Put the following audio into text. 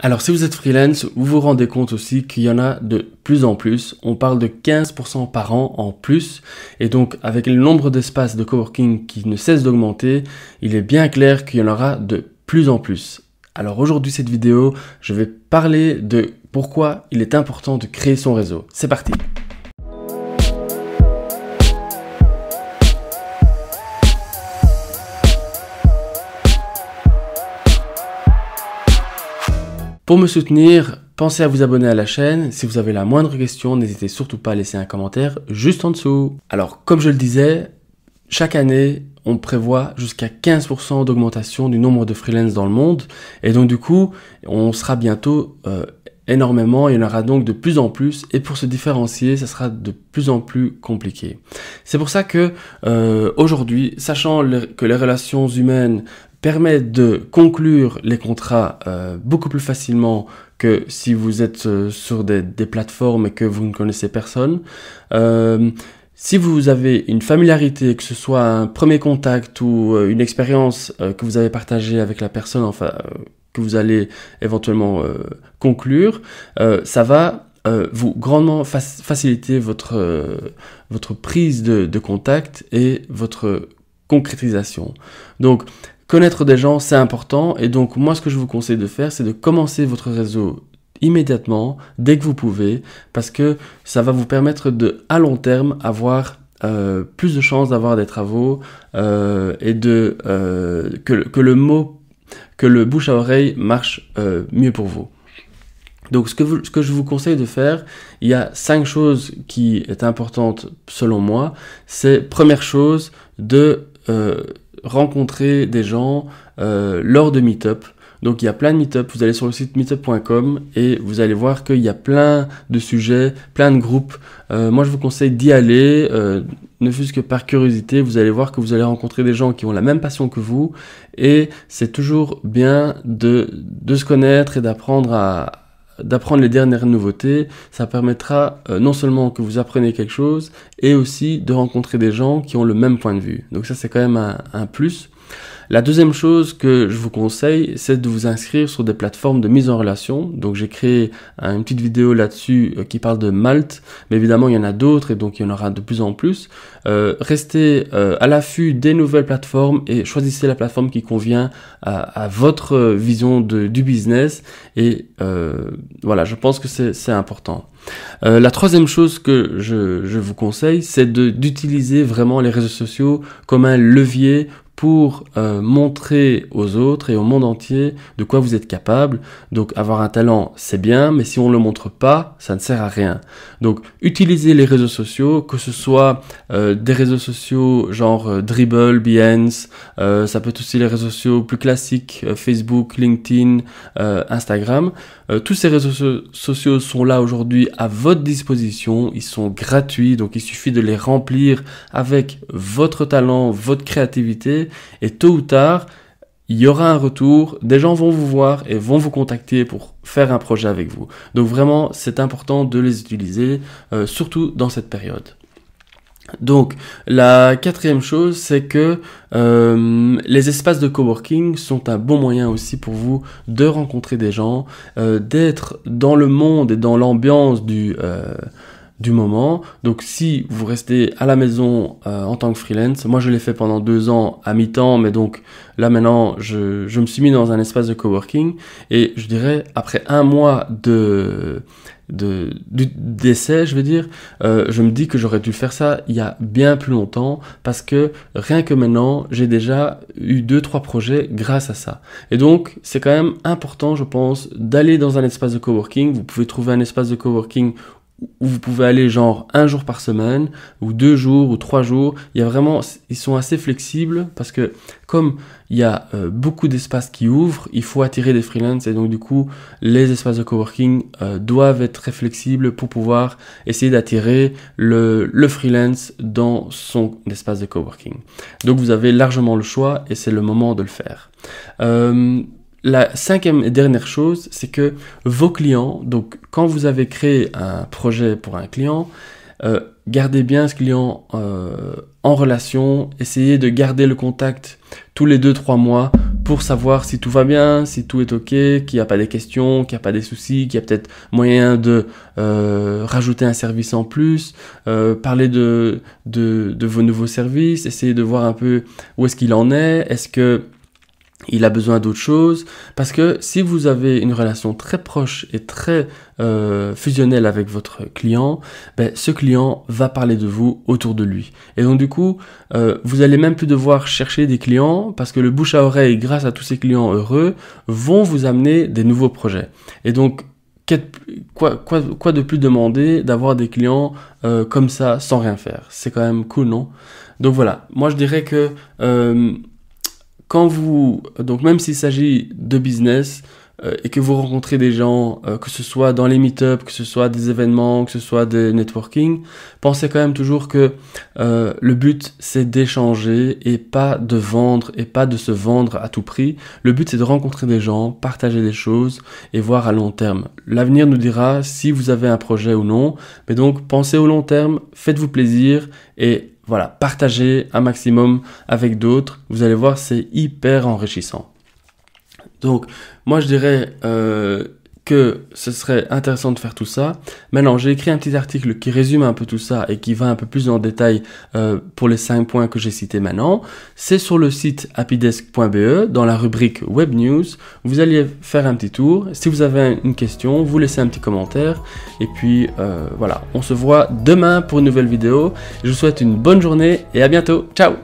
Alors si vous êtes freelance, vous vous rendez compte aussi qu'il y en a de plus en plus. On parle de 15% par an en plus. Et donc avec le nombre d'espaces de coworking qui ne cesse d'augmenter, il est bien clair qu'il y en aura de plus en plus. Alors aujourd'hui cette vidéo, je vais parler de pourquoi il est important de créer son réseau. C'est parti Pour me soutenir, pensez à vous abonner à la chaîne. Si vous avez la moindre question, n'hésitez surtout pas à laisser un commentaire juste en dessous. Alors, comme je le disais, chaque année, on prévoit jusqu'à 15% d'augmentation du nombre de freelance dans le monde. Et donc, du coup, on sera bientôt euh, énormément, il y en aura donc de plus en plus, et pour se différencier, ça sera de plus en plus compliqué. C'est pour ça que euh, aujourd'hui, sachant que les relations humaines permet de conclure les contrats euh, beaucoup plus facilement que si vous êtes euh, sur des, plateformes et que vous ne connaissez personne. Euh, si vous avez une familiarité, que ce soit un premier contact ou une expérience que vous avez partagée avec la personne, enfin, que vous allez éventuellement conclure, ça va vous grandement faciliter votre, votre prise de, de, contact et votre concrétisation. Donc Connaître des gens, c'est important, et donc moi ce que je vous conseille de faire, c'est de commencer votre réseau immédiatement, dès que vous pouvez, parce que ça va vous permettre de, à long terme, avoir euh, plus de chances d'avoir des travaux euh, et de euh, que, le mot, que le bouche à oreille marche mieux pour vous. Donc ce que, vous, ce que, je vous conseille de faire, il y a cinq choses qui est importante selon moi. C'est première chose de rencontrer des gens euh, lors de meet-up. Donc il y a plein de meet-up, vous allez sur le site meetup.com et vous allez voir qu'il y a plein de sujets, plein de groupes. Euh, moi je vous conseille d'y aller, euh, ne fût-ce que par curiosité, vous allez voir que vous allez rencontrer des gens qui ont la même passion que vous et c'est toujours bien de, de se connaître et d'apprendre à, d'apprendre les dernières nouveautés. Ça permettra euh, non seulement que vous appreniez quelque chose, et aussi de rencontrer des gens qui ont le même point de vue. Donc ça c'est quand même un plus. La deuxième chose que je vous conseille, c'est de vous inscrire sur des plateformes de mise en relation. Donc j'ai créé une petite vidéo là-dessus euh, qui parle de Malte, mais évidemment il y en a d'autres et donc il y en aura de plus en plus. Euh, restez euh, à l'affût des nouvelles plateformes et choisissez la plateforme qui convient à, votre vision du business. Et voilà, je pense que c'est important. la troisième chose que je, je vous conseille, c'est d'utiliser vraiment les réseaux sociaux comme un levier pour euh, montrer aux autres et au monde entier de quoi vous êtes capable. Donc avoir un talent, c'est bien, mais si on ne le montre pas, ça ne sert à rien. Donc utilisez les réseaux sociaux, que ce soit euh, des réseaux sociaux genre euh, Dribble, Behance, ça peut être aussi les réseaux sociaux plus classiques, Facebook, LinkedIn, Instagram. tous ces réseaux sociaux sont là aujourd'hui à votre disposition, ils sont gratuits, donc il suffit de les remplir avec votre talent, votre créativité et tôt ou tard, il y aura un retour, des gens vont vous voir et vont vous contacter pour faire un projet avec vous. Donc vraiment, c'est important de les utiliser, euh, surtout dans cette période. Donc, la quatrième chose, c'est que euh, les espaces de coworking sont un bon moyen aussi pour vous de rencontrer des gens, euh, d'être dans le monde et dans l'ambiance du, du moment. Donc si vous restez à la maison euh, en tant que freelance, moi je l'ai fait pendant deux ans à mi-temps, mais donc là maintenant je, me suis mis dans un espace de coworking et je dirais après un mois de d'essai, je veux dire, euh, je me dis que j'aurais dû faire ça il y a bien plus longtemps parce que rien que maintenant, j'ai déjà eu deux trois projets grâce à ça. Et donc, c'est quand même important, je pense, d'aller dans un espace de coworking. Vous pouvez trouver un espace de coworking où vous pouvez aller genre un jour par semaine, ou deux jours, ou trois jours. Il y a vraiment, ils sont assez flexibles parce que comme il y a euh, beaucoup d'espaces qui ouvrent, il faut attirer des freelances et donc du coup, les espaces de coworking euh, doivent être très flexibles pour pouvoir essayer d'attirer le, le freelance dans son espace de coworking. Donc vous avez largement le choix et c'est le moment de le faire. Euh, la cinquième et dernière chose, c'est que vos clients, donc quand vous avez créé un projet pour un client, euh, gardez bien ce client euh, en relation, essayez de garder le contact tous les deux, trois mois pour savoir si tout va bien, si tout est ok, qu'il n'y a pas des questions, qu'il n'y a pas des soucis, qu'il y a peut-être moyen de euh, rajouter un service en plus, euh, parler de, de, de, vos nouveaux services, essayer de voir un peu où est-ce qu'il en est, est-ce que il a besoin d'autre chose, parce que si vous avez une relation très proche et très euh, fusionnelle avec votre client, ben, ce client va parler de vous autour de lui. Et donc du coup, euh, vous allez même plus devoir chercher des clients, parce que le bouche à oreille, grâce à tous ces clients heureux, vont vous amener des nouveaux projets. Et donc, Quoi, quoi, de plus demander d'avoir des clients euh, comme ça sans rien faire C'est quand même cool, non Donc voilà, moi je dirais que euh, quand vous, donc même s'il s'agit de business euh, et que vous rencontrez des gens, euh, que ce soit dans les meet up que ce soit des événements, que ce soit des networking, pensez quand même toujours que euh, le but c'est d'échanger et pas de vendre et pas de se vendre à tout prix. Le but c'est de rencontrer des gens, partager des choses et voir à long terme. L'avenir nous dira si vous avez un projet ou non, mais donc pensez au long terme, faites-vous plaisir et voilà, partagez un maximum avec d'autres. Vous allez voir, c'est hyper enrichissant. Donc, moi, je dirais, euh, que ce serait intéressant de faire tout ça. Maintenant, j'ai écrit un petit article qui résume un peu tout ça et qui va un peu plus en détail euh, pour les cinq points que j'ai cités maintenant. C'est sur le site happydesk.be dans la rubrique Web News. Vous allez faire un petit tour. Si vous avez une question, vous laissez un petit commentaire. Et puis euh, voilà, on se voit demain pour une nouvelle vidéo. Je vous souhaite une bonne journée et à bientôt. Ciao